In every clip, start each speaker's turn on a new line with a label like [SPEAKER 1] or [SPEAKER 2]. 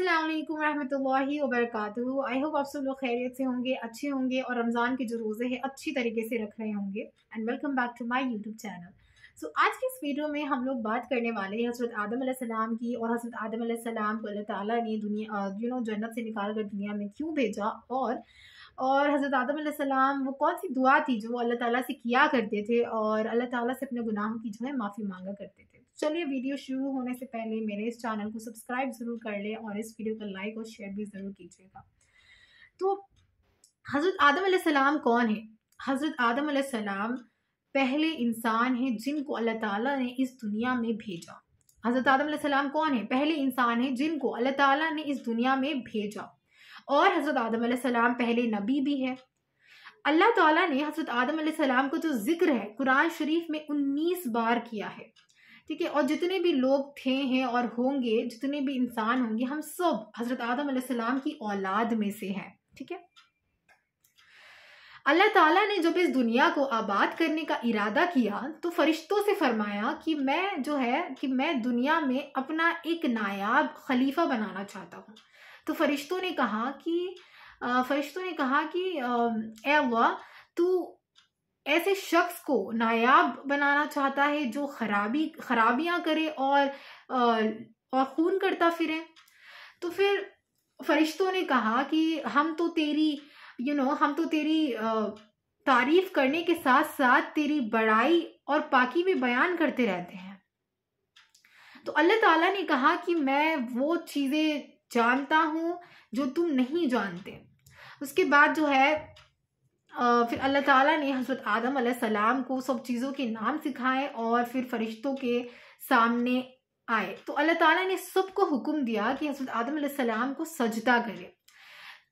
[SPEAKER 1] अल्लाम रहमतुल्लाहि वरक आई होप आप सब लोग खैरियत से होंगे अच्छे होंगे और रमज़ान के जो रोज़े हैं अच्छी तरीके से रख रहे होंगे and welcome back to my YouTube channel so आज की इस वीडियो में हम लोग बात करने वाले हैं हज़रत आदम सलाम की और हज़रत आदम सलाम को अल्लाह ताला ने दुनिया यू नो जन्नत से निकाल कर दुनिया में क्यों भेजा और और हज़रत आदम सलाम वो कौन सी दुआ थी जो वो अल्लाह ताला से किया करते थे और अल्लाह ताला से अपने गुनाहों की जो है माफ़ी मांगा करते थे चलिए वीडियो शुरू होने से पहले मेरे इस चैनल को सब्सक्राइब ज़रूर कर ले और इस वीडियो को लाइक और शेयर भी ज़रूर कीजिएगा तो हज़रत आदम सलाम कौन है हज़रत आदम सलाम पहले इंसान हैं जिनको अल्लाह ताला ने इस दुनिया में भेजा हज़रत आदम सलाम कौन है पहले इंसान है जिनको अल्लाह ताला ने इस दुनिया में भेजा और हज़रत आदम सलाम पहले नबी भी है अल्लाह ताला ने हज़रत आदम सलाम को जो जिक्र है कुरान शरीफ में उन्नीस बार किया है ठीक है और जितने भी लोग थे हैं और होंगे जितने भी इंसान होंगे हम सब हज़रत आदम सलाम की औलाद में से हैं ठीक है अल्लाह ताला ने जब इस दुनिया को आबाद करने का इरादा किया तो फरिश्तों से फरमाया कि मैं जो है कि मैं दुनिया में अपना एक नायाब खलीफा बनाना चाहता हूँ तो फरिश्तों ने कहा कि फरिश्तों ने कहा कि ए अल्लाह तू ऐसे शख्स को नायाब बनाना चाहता है जो खराबी खराबियां करे और और खून करता फिरे तो फिर फरिश्तों ने कहा कि हम तो तेरी यू you नो know, हम तो तेरी तारीफ करने के साथ साथ तेरी बड़ाई और पाकी भी बयान करते रहते हैं तो अल्लाह ताला ने कहा कि मैं वो चीज़ें जानता हूँ जो तुम नहीं जानते उसके बाद जो है फिर अल्लाह ताला ने हज़रत आदम सलाम को सब चीज़ों के नाम सिखाए और फिर फरिश्तों के सामने आए तो अल्लाह ताला ने सबको हुक्म दिया कि हज़रत आदम सलाम को सजदा करें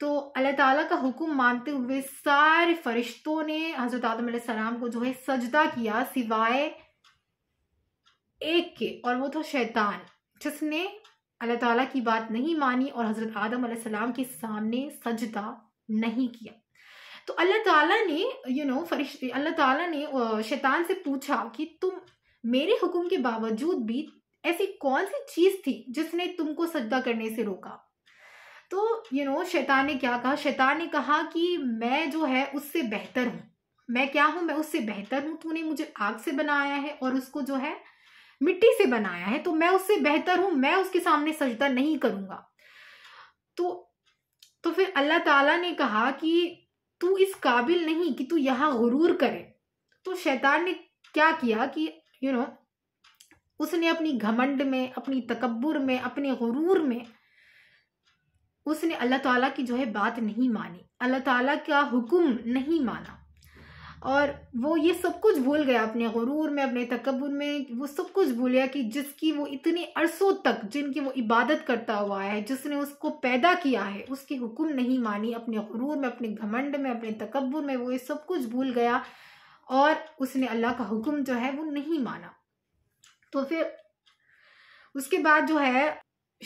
[SPEAKER 1] तो अल्लाह ताला का हुक्म मानते हुए सारे फरिश्तों ने हज़रत आदम सलाम को जो है सजदा किया सिवाय एक के और वो था शैतान जिसने अल्लाह ताला की बात नहीं मानी और हज़रत आदम सलाम के सामने सजदा नहीं किया तो अल्लाह ताला ने यू नो फरिश्ते अल्लाह ताला ने शैतान से पूछा कि तुम मेरे हुक्म के बावजूद भी ऐसी कौन सी चीज़ थी जिसने तुमको सजदा करने से रोका तो यू नो शैतान ने क्या कहा शैतान ने कहा कि मैं जो है उससे बेहतर हूँ मैं क्या हूँ मैं उससे बेहतर हूँ तूने मुझे आग से बनाया है और उसको जो है मिट्टी से बनाया है तो मैं उससे बेहतर हूँ मैं उसके सामने सजदा नहीं करूँगा तो तो फिर अल्लाह ताला ने कहा कि तू इस काबिल नहीं कि तू यहाँ गुरूर करे तो शैतान ने क्या किया कि यू you नो know, उसने अपनी घमंड में अपनी तकबर में अपने गुरूर में उसने अल्लाह ताला की जो है बात नहीं मानी अल्लाह ताला का हुक्म नहीं माना और वो ये सब कुछ भूल गया अपने गुरूर में अपने तकबर में वो सब कुछ भूल गया कि जिसकी वो इतने अरसों तक जिनकी वो इबादत करता हुआ है जिसने उसको पैदा किया है उसकी हुक्म नहीं मानी अपने गुरूर में अपने घमंड में अपने तकबर में वो ये सब कुछ भूल गया और उसने अल्लाह का हुक्म जो है वो नहीं माना तो फिर उसके बाद जो है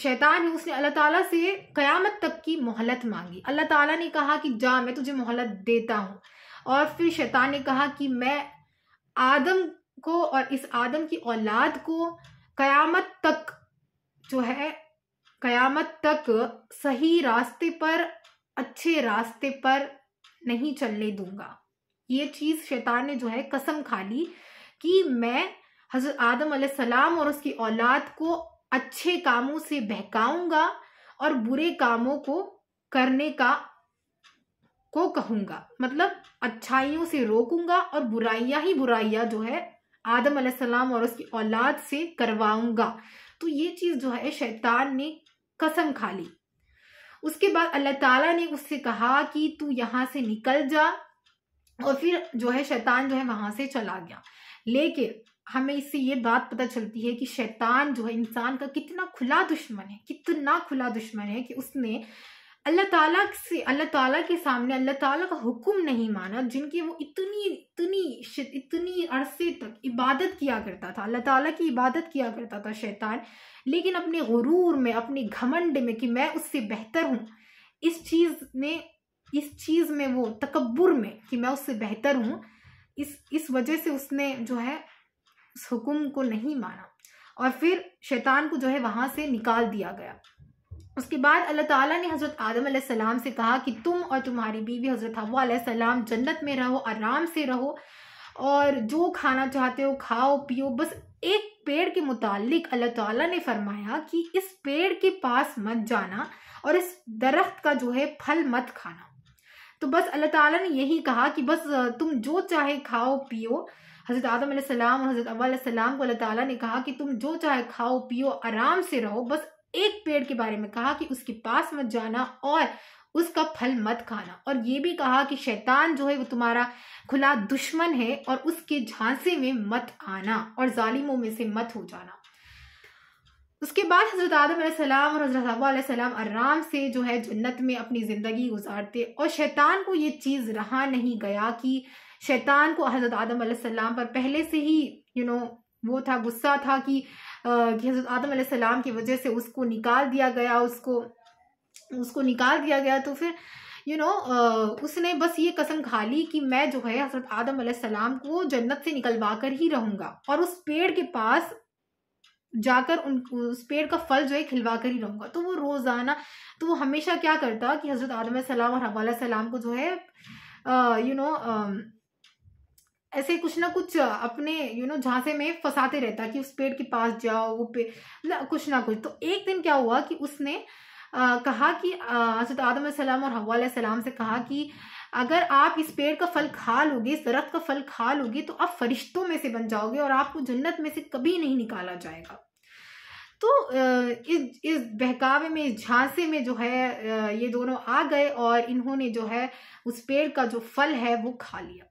[SPEAKER 1] शैतान है उसने अल्लाह ताला से क़यामत तक की मोहलत मांगी अल्लाह ताला ने कहा कि जा मैं तुझे मोहलत देता हूँ और फिर शैतान ने कहा कि मैं आदम को और इस आदम की औलाद को कयामत तक जो है कयामत तक सही रास्ते पर अच्छे रास्ते पर नहीं चलने दूंगा ये चीज़ शैतान ने जो है कसम खा ली कि मैं हजरत आदम सलाम और उसकी औलाद को अच्छे कामों से बहकाऊंगा और बुरे कामों को करने का को कहूंगा मतलब अच्छाइयों से रोकूंगा और बुराइयां ही बुराइयां जो है आदम सलाम और उसकी औलाद से करवाऊंगा तो ये चीज़ जो है शैतान ने कसम खा ली उसके बाद अल्लाह ताला ने उससे कहा कि तू यहां से निकल जा और फिर जो है शैतान जो है वहां से चला गया लेकिन हमें इससे ये बात पता चलती है कि शैतान जो है इंसान का कितना खुला दुश्मन है कितना खुला दुश्मन है कि उसने अल्लाह ताला से अल्लाह ताला के सामने अल्लाह ताला का हुक्म नहीं माना जिनकी वो इतनी इतनी इतनी अरसे तक इबादत किया करता था अल्लाह ताला की इबादत किया करता था शैतान लेकिन अपने गुरूर में अपने घमंड में कि मैं उससे बेहतर हूँ इस चीज़ ने इस चीज़ में वो तकबर में कि मैं उससे बेहतर हूँ इस इस वजह से उसने जो है उस हुक्म को नहीं माना और फिर शैतान को जो है वहाँ से निकाल दिया गया उसके बाद अल्लाह ताला ने हज़रत आदम सलाम से कहा कि तुम और तुम्हारी बीवी हज़रत हवा सलाम जन्नत में रहो आराम से रहो और जो खाना चाहते हो खाओ पियो बस एक पेड़ के मुतालिक अल्लाह ताला ने फरमाया कि इस पेड़ के पास मत जाना और इस दरख्त का जो है फल मत खाना तो बस अल्लाह ताला ने यही कहा कि बस तुम जो चाहे खाओ पियो हज़रत आदम सलाम और हज़रत सलाम को अल्लाह ताला ने कहा कि तुम जो चाहे खाओ पियो आराम से रहो बस एक पेड़ के बारे में कहा कि उसके पास मत जाना और उसका फल मत खाना और ये भी कहा कि शैतान जो है वो तुम्हारा खुला दुश्मन है और उसके झांसे में मत आना और जालिमों में से मत हो जाना उसके बाद हज़रत आदम सलाम और हज़रत सलाम आराम से जो है जन्नत में अपनी ज़िंदगी गुजारते और शैतान को ये चीज़ रहा नहीं गया कि शैतान को हज़रत आदम सलाम पर पहले से ही यू you नो know, वो था गुस्सा था कि कि हज़रत आदम सलाम की वजह से उसको निकाल दिया गया उसको उसको निकाल दिया गया तो फिर यू you नो know, उसने बस ये कसम खा ली कि मैं जो है हज़रत आदम सलाम को जन्नत से निकलवा कर ही रहूँगा और उस पेड़ के पास जाकर उन उस पेड़ का फल जो है खिलवा कर ही रहूँगा तो वो रोज़ाना तो वो हमेशा क्या करता कि हज़रत आदम सलाम और हवाला सलाम को जो है यू नो ऐसे कुछ ना कुछ अपने यू नो झांसे में फंसाते रहता कि उस पेड़ के पास जाओ वो पे कुछ ना कुछ तो एक दिन क्या हुआ कि उसने आ, कहा कि हजरत आदम सलाम और हवा सलाम से कहा कि अगर आप इस पेड़ का फल खा लोगे इस दरख्त का फल खा लोगे तो आप फरिश्तों में से बन जाओगे और आपको जन्नत में से कभी नहीं निकाला जाएगा तो इस इस बहकावे में इस झांसे में जो है ये दोनों आ गए और इन्होंने जो है उस पेड़ का जो फल है वो खा लिया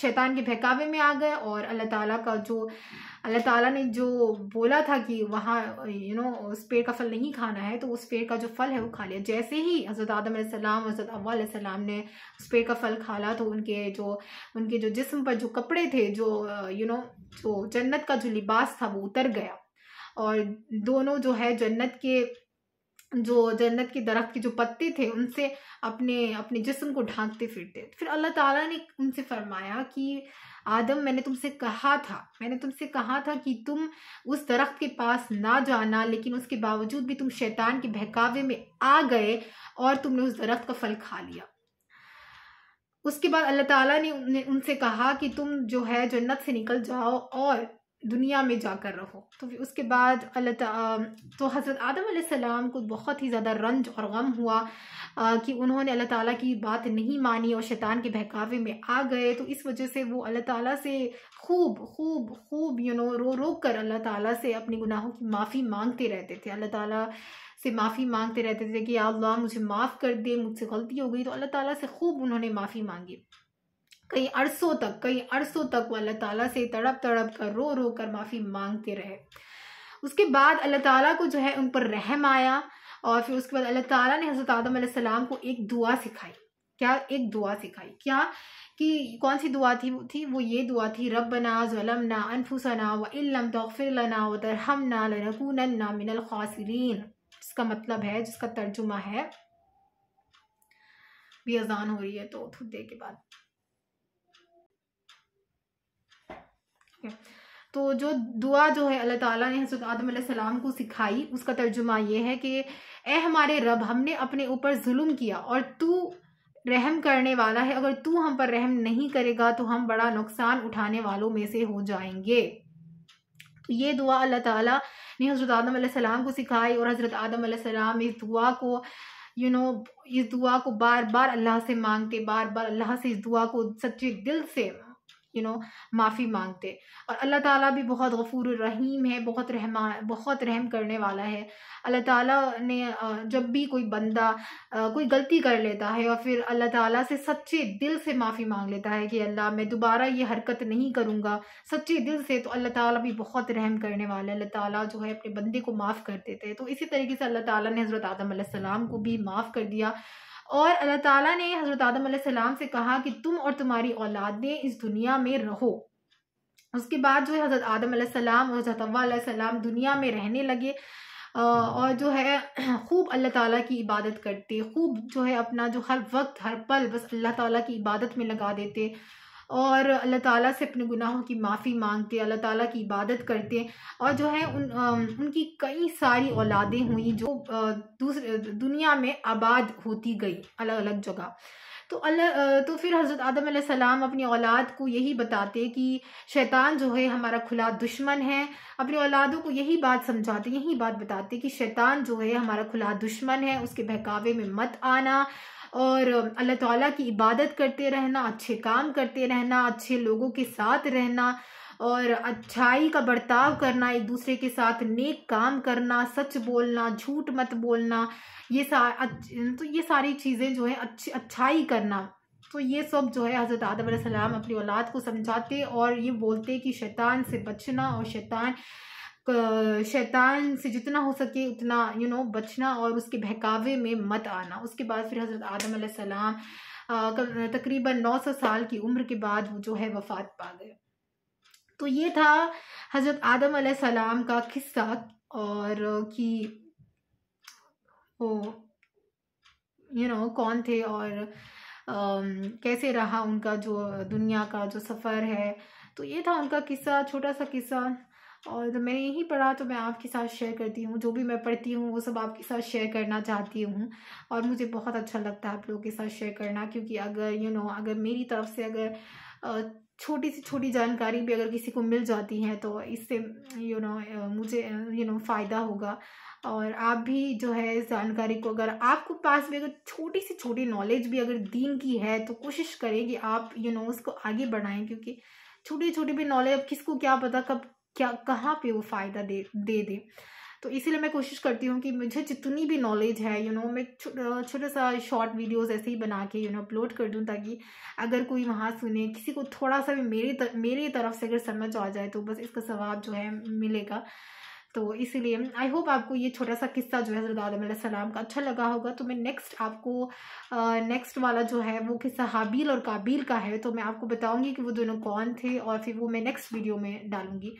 [SPEAKER 1] शैतान के बहकावे में आ गए और अल्लाह ताला का जो अल्लाह ताला ने जो बोला था कि वहाँ यू नो उस पेड़ का फल नहीं खाना है तो उस पेड़ का जो फल है वो खा लिया जैसे ही हज़रत आदम सलाम हज़रत अव्वाम ने उस पेड़ का फल खा लिया तो उनके जो उनके जो जिस्म पर जो कपड़े थे जो यू नो जो जन्नत का जो लिबास था वो उतर गया और दोनों जो है जन्नत के जो जन्नत के दरख्त के जो पत्ते थे उनसे अपने अपने जिस्म को ढांकते फिरते फिर अल्लाह ताला ने उनसे फरमाया कि आदम मैंने तुमसे कहा था मैंने तुमसे कहा था कि तुम उस दरख्त के पास ना जाना लेकिन उसके बावजूद भी तुम शैतान के बहकावे में आ गए और तुमने उस दरख्त का फल खा लिया उसके बाद अल्लाह ताला ने उनसे कहा कि तुम जो है जन्नत से निकल जाओ और दुनिया में जाकर रहो तो फिर उसके बाद अल्लाह तो हज़रत आदम सलाम को बहुत ही ज़्यादा रंज और गम हुआ आ, कि उन्होंने अल्लाह ताला की बात नहीं मानी और शैतान के बहकावे में आ गए तो इस वजह से वो अल्लाह ताला से खूब खूब खूब यू नो रो रो कर अल्लाह ताला से अपने गुनाहों की माफ़ी मांगते रहते थे अल्लाह ताला से माफ़ी मांगते रहते थे कि अल्लाह मुझे माफ़ कर दे मुझसे गलती हो गई तो अल्लाह ताला से खूब उन्होंने माफ़ी मांगी कई अरसों तक कई अरसों तक वो अल्लाह ताला से तड़प तड़प कर रो रो कर माफ़ी मांगते रहे उसके बाद अल्लाह ताला को जो है उन पर रहम आया और फिर उसके बाद अल्लाह ताला ने हज़रत आदम सलाम को एक दुआ सिखाई क्या एक दुआ सिखाई क्या कि कौन सी दुआ थी थी वो ये दुआ थी रब बना जलमना अनफुसना व इलम तोफ़िरना व दरहमना लनकूनन्ना मिनल खासरीन इसका मतलब है जिसका तर्जुमा है भी अजान हो रही है तो देर के बाद ठीक है तो जो दुआ जो है अल्लाह ताला ने हजरत आदम सलाम को सिखाई उसका तर्जुमा ये है कि ए हमारे रब हमने अपने ऊपर जुल्म किया और तू रहम करने वाला है अगर तू हम पर रहम नहीं करेगा तो हम बड़ा नुकसान उठाने वालों में से हो जाएंगे तो ये दुआ अल्लाह ताला ने हज़रत आदम सलाम को सिखाई और हज़रत आदम सलाम इस दुआ को यू you नो know, इस दुआ को बार बार अल्लाह से मांगते बार बार अल्लाह से इस दुआ को सच्चे दिल से यू नो माफ़ी मांगते और अल्लाह ताला भी बहुत गफूर रहीम है बहुत रहमा बहुत रहम करने वाला है अल्लाह ताला ने जब भी कोई बंदा कोई गलती कर लेता है और फिर अल्लाह ताला से सच्चे दिल से माफ़ी मांग लेता है कि अल्लाह मैं दोबारा ये हरकत नहीं करूँगा सच्चे दिल से तो अल्लाह ताला भी बहुत रहम करने वाला है अल्लाह ताला जो है अपने बंदे को माफ़ कर देते हैं तो इसी तरीके से अल्लाह ताला ने हज़रत आदम को भी माफ़ कर दिया और अल्लाह ताला ने हज़रत आदम सलाम से कहा कि तुम और तुम्हारी औलादें इस दुनिया में रहो उसके बाद जो है हज़रत आदम सलाम और हज़रत सलाम दुनिया में रहने लगे और जो है खूब अल्लाह ताला की इबादत करते खूब जो है अपना जो हर वक्त हर पल बस अल्लाह ताला की इबादत में लगा देते और अल्लाह ताला से अपने गुनाहों की माफ़ी मांगते अल्लाह ताला की इबादत करते और जो है उन आ, उनकी कई सारी औलादें हुई जो दूसरे दुनिया में आबाद होती गई अलग अलग जगह तो अल्लाह तो फिर हज़रत आदम सलाम अपनी औलाद को यही बताते कि शैतान जो है हमारा खुला दुश्मन है अपनी औलादों को यही बात समझाते यही बात बताते कि शैतान जो है हमारा खुला दुश्मन है उसके बहकावे में मत आना और अल्लाह ताला की इबादत करते रहना अच्छे काम करते रहना अच्छे लोगों के साथ रहना और अच्छाई का बर्ताव करना एक दूसरे के साथ नेक काम करना सच बोलना झूठ मत बोलना ये सा तो ये सारी चीज़ें जो है अच्छी अच्छाई करना तो ये सब जो है हज़रत आदम सलाम अपनी औलाद को समझाते और ये बोलते कि शैतान से बचना और शैतान शैतान से जितना हो सके उतना यू नो बचना और उसके बहकावे में मत आना उसके बाद फिर हज़रत आदम सलाम तकरीबन नौ सौ साल की उम्र के बाद वो जो है वफ़ात पा गए तो ये था हज़रत आदम सलाम का किस्सा और कि वो यू नो कौन थे और Uh, कैसे रहा उनका जो दुनिया का जो सफ़र है तो ये था उनका किस्सा छोटा सा किस्सा और मैंने यही पढ़ा तो मैं आपके साथ शेयर करती हूँ जो भी मैं पढ़ती हूँ वो सब आपके साथ शेयर करना चाहती हूँ और मुझे बहुत अच्छा लगता है आप लोगों के साथ शेयर करना क्योंकि अगर यू you नो know, अगर मेरी तरफ से अगर छोटी सी छोटी जानकारी भी अगर किसी को मिल जाती है तो इससे यू you नो know, मुझे यू नो फ़ायदा होगा और आप भी जो है इस जानकारी को अगर आपको पास भी अगर छोटी सी छोटी नॉलेज भी अगर दीन की है तो कोशिश करें कि आप यू you नो know, उसको आगे बढ़ाएं क्योंकि छोटी छोटी भी नॉलेज अब किसको क्या पता कब क्या कहाँ पे वो फ़ायदा दे दे दे तो इसीलिए मैं कोशिश करती हूँ कि मुझे जितनी भी नॉलेज है यू नो मैं छोटा सा शॉर्ट वीडियोस ऐसे ही बना के यू नो अपलोड कर दूँ ताकि अगर कोई वहाँ सुने किसी को थोड़ा सा भी मेरी तर, मेरी तरफ से अगर समझ आ जाए तो बस इसका स्वाब जो है मिलेगा तो इसीलिए आई होप आपको ये छोटा सा किस्सा जो है हज़रत सलाम का अच्छा लगा होगा तो मैं नेक्स्ट आपको नेक्स्ट वाला जो है वो किस्सा हाबील और काबिल का है तो मैं आपको बताऊँगी कि वो दोनों कौन थे और फिर वो मैं नेक्स्ट वीडियो में डालूँगी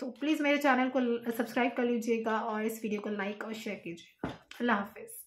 [SPEAKER 1] तो प्लीज़ मेरे चैनल को सब्सक्राइब कर लीजिएगा और इस वीडियो को लाइक और शेयर कीजिएगा अल्लाह हाफिज़